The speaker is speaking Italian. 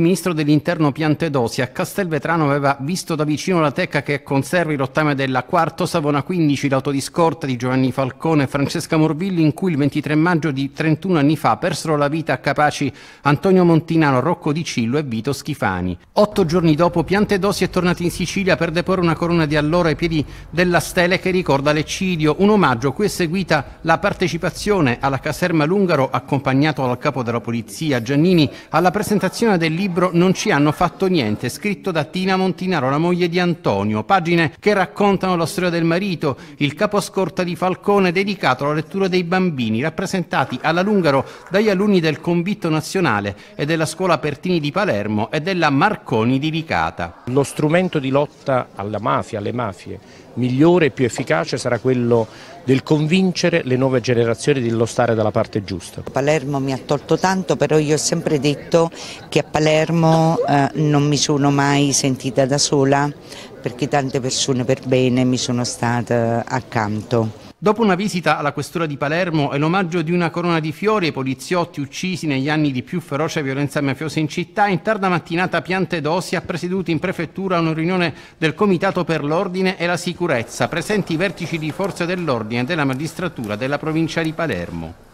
Il ministro dell'interno Piantedosi a Castelvetrano aveva visto da vicino la teca che conserva il rottame della Quarto Savona 15, l'autodiscorta di Giovanni Falcone e Francesca Morvilli in cui il 23 maggio di 31 anni fa persero la vita a capaci Antonio Montinano, Rocco Di Cillo e Vito Schifani. Otto giorni dopo Piantedosi è tornato in Sicilia per deporre una corona di allora ai piedi della stele che ricorda l'eccidio, un omaggio cui è seguita la partecipazione alla caserma Lungaro accompagnato dal capo della polizia Giannini alla presentazione del libro libro Non ci hanno fatto niente, scritto da Tina Montinaro, la moglie di Antonio, pagine che raccontano la storia del marito, il caposcorta di Falcone dedicato alla lettura dei bambini, rappresentati alla Lungaro dagli alunni del Convitto Nazionale e della Scuola Pertini di Palermo e della Marconi di Ricata. Lo strumento di lotta alla mafia, alle mafie, migliore e più efficace sarà quello del convincere le nuove generazioni dello stare dalla parte giusta. Palermo mi ha tolto tanto, però io ho sempre detto che a Palermo Palermo eh, non mi sono mai sentita da sola perché tante persone per bene mi sono state eh, accanto. Dopo una visita alla questura di Palermo e l'omaggio di una corona di fiori ai poliziotti uccisi negli anni di più feroce violenza mafiosa in città, in tarda mattinata Piante d'Ossi ha presieduto in prefettura una riunione del Comitato per l'Ordine e la Sicurezza, presenti i vertici di forze dell'ordine della magistratura della provincia di Palermo.